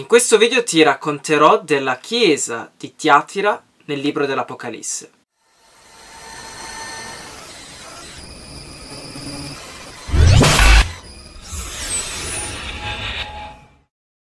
In questo video ti racconterò della chiesa di Tiatira nel libro dell'Apocalisse.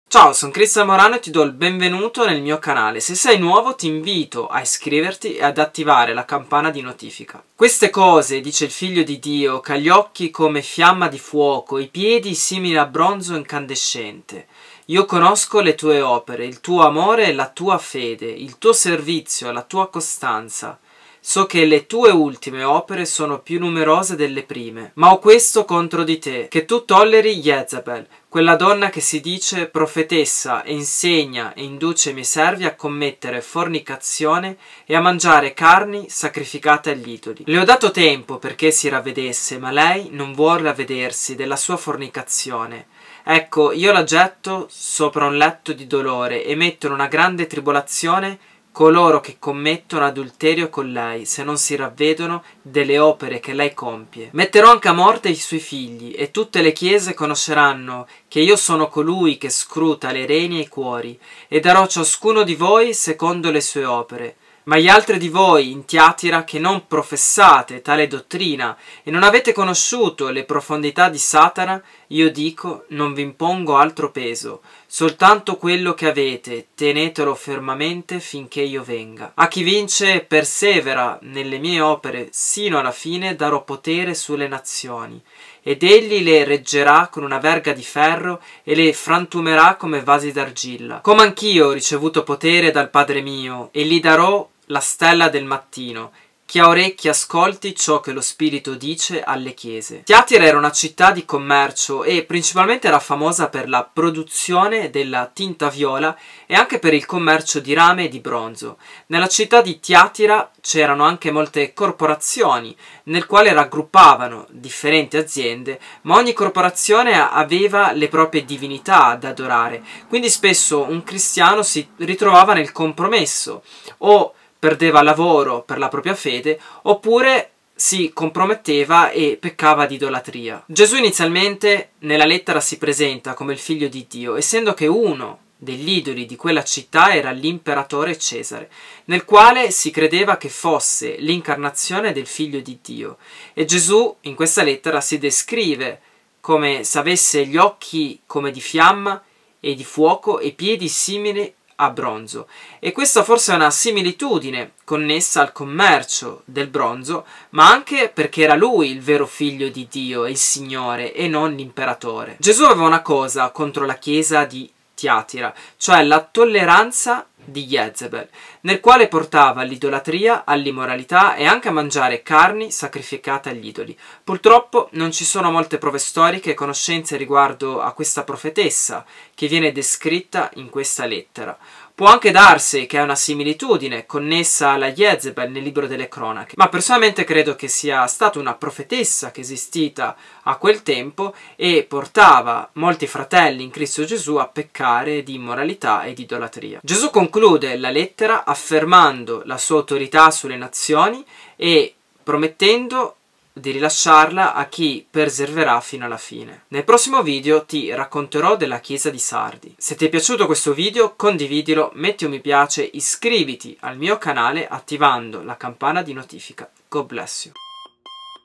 Ciao, sono Cristian Morano e ti do il benvenuto nel mio canale. Se sei nuovo ti invito a iscriverti e ad attivare la campana di notifica. Queste cose, dice il figlio di Dio, che ha gli occhi come fiamma di fuoco, i piedi simili a bronzo incandescente io conosco le tue opere, il tuo amore e la tua fede, il tuo servizio e la tua costanza. So che le tue ultime opere sono più numerose delle prime. Ma ho questo contro di te, che tu tolleri Jezabel, quella donna che si dice profetessa e insegna e induce i miei servi a commettere fornicazione e a mangiare carni sacrificate agli idoli. Le ho dato tempo perché si ravvedesse, ma lei non vuole ravvedersi della sua fornicazione Ecco, io la getto sopra un letto di dolore e metto in una grande tribolazione coloro che commettono adulterio con lei, se non si ravvedono delle opere che lei compie. Metterò anche a morte i suoi figli, e tutte le chiese conosceranno che io sono colui che scruta le reni e i cuori, e darò ciascuno di voi secondo le sue opere. Ma gli altri di voi in Tiatira che non professate tale dottrina e non avete conosciuto le profondità di Satana, io dico, non vi impongo altro peso, soltanto quello che avete, tenetelo fermamente finché io venga. A chi vince e persevera nelle mie opere, sino alla fine darò potere sulle nazioni, ed egli le reggerà con una verga di ferro e le frantumerà come vasi d'argilla. Come anch'io ho ricevuto potere dal Padre mio, e gli darò la stella del mattino, chi ha orecchi ascolti ciò che lo Spirito dice alle chiese. Tiatira era una città di commercio e principalmente era famosa per la produzione della tinta viola e anche per il commercio di rame e di bronzo. Nella città di Tiatira c'erano anche molte corporazioni nel quale raggruppavano differenti aziende, ma ogni corporazione aveva le proprie divinità da adorare, quindi spesso un cristiano si ritrovava nel compromesso o perdeva lavoro per la propria fede, oppure si comprometteva e peccava di idolatria. Gesù inizialmente nella lettera si presenta come il figlio di Dio, essendo che uno degli idoli di quella città era l'imperatore Cesare, nel quale si credeva che fosse l'incarnazione del figlio di Dio. E Gesù in questa lettera si descrive come se avesse gli occhi come di fiamma e di fuoco e piedi simili a bronzo e questa forse è una similitudine connessa al commercio del bronzo, ma anche perché era lui il vero figlio di Dio, il Signore e non l'imperatore. Gesù aveva una cosa contro la chiesa di Tiatira, cioè la tolleranza di Jezebel, nel quale portava all'idolatria, all'immoralità e anche a mangiare carni sacrificate agli idoli. Purtroppo non ci sono molte prove storiche e conoscenze riguardo a questa profetessa che viene descritta in questa lettera. Può anche darsi che è una similitudine connessa alla Jezebel nel libro delle cronache, ma personalmente credo che sia stata una profetessa che è esistita a quel tempo e portava molti fratelli in Cristo Gesù a peccare di immoralità e di idolatria. Gesù conclude la lettera affermando la sua autorità sulle nazioni e promettendo di rilasciarla a chi persevererà fino alla fine. Nel prossimo video ti racconterò della chiesa di Sardi. Se ti è piaciuto questo video condividilo, metti un mi piace, iscriviti al mio canale attivando la campana di notifica. God bless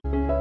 you.